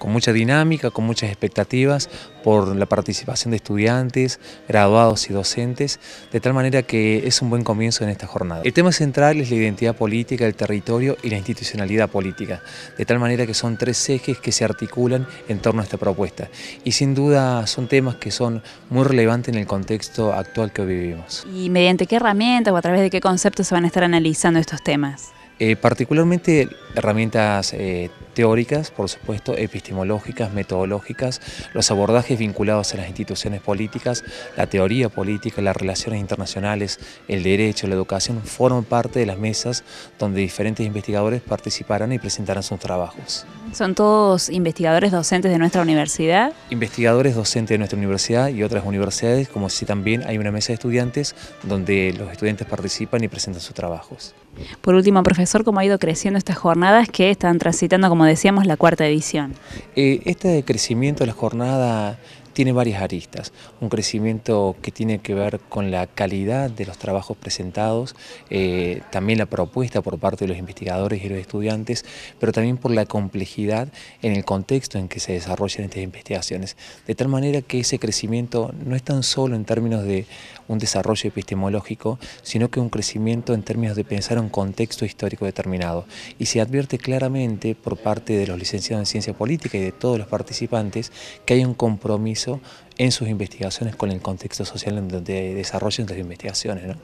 con mucha dinámica, con muchas expectativas por la participación de estudiantes, graduados y docentes, de tal manera que es un buen comienzo en esta jornada. El tema central es la identidad política, el territorio y la institucionalidad política, de tal manera que son tres ejes que se articulan en torno a esta propuesta y sin duda son temas que son muy relevantes en el contexto actual que hoy vivimos. ¿Y mediante qué herramientas o a través de qué conceptos se van a estar analizando estos temas? Eh, particularmente herramientas eh, teóricas, por supuesto, epistemológicas, metodológicas, los abordajes vinculados a las instituciones políticas, la teoría política, las relaciones internacionales, el derecho, la educación, forman parte de las mesas donde diferentes investigadores participarán y presentarán sus trabajos. ¿Son todos investigadores docentes de nuestra universidad? Investigadores docentes de nuestra universidad y otras universidades, como si también hay una mesa de estudiantes donde los estudiantes participan y presentan sus trabajos. Por último, profesor, ¿cómo ha ido creciendo estas jornadas que están transitando como decíamos, la cuarta edición. Eh, este crecimiento de la jornada tiene varias aristas. Un crecimiento que tiene que ver con la calidad de los trabajos presentados, eh, también la propuesta por parte de los investigadores y los estudiantes, pero también por la complejidad en el contexto en que se desarrollan estas investigaciones. De tal manera que ese crecimiento no es tan solo en términos de un desarrollo epistemológico, sino que un crecimiento en términos de pensar un contexto histórico determinado. Y se advierte claramente por parte de los licenciados en ciencia política y de todos los participantes que hay un compromiso en sus investigaciones con el contexto social en donde desarrollan las investigaciones.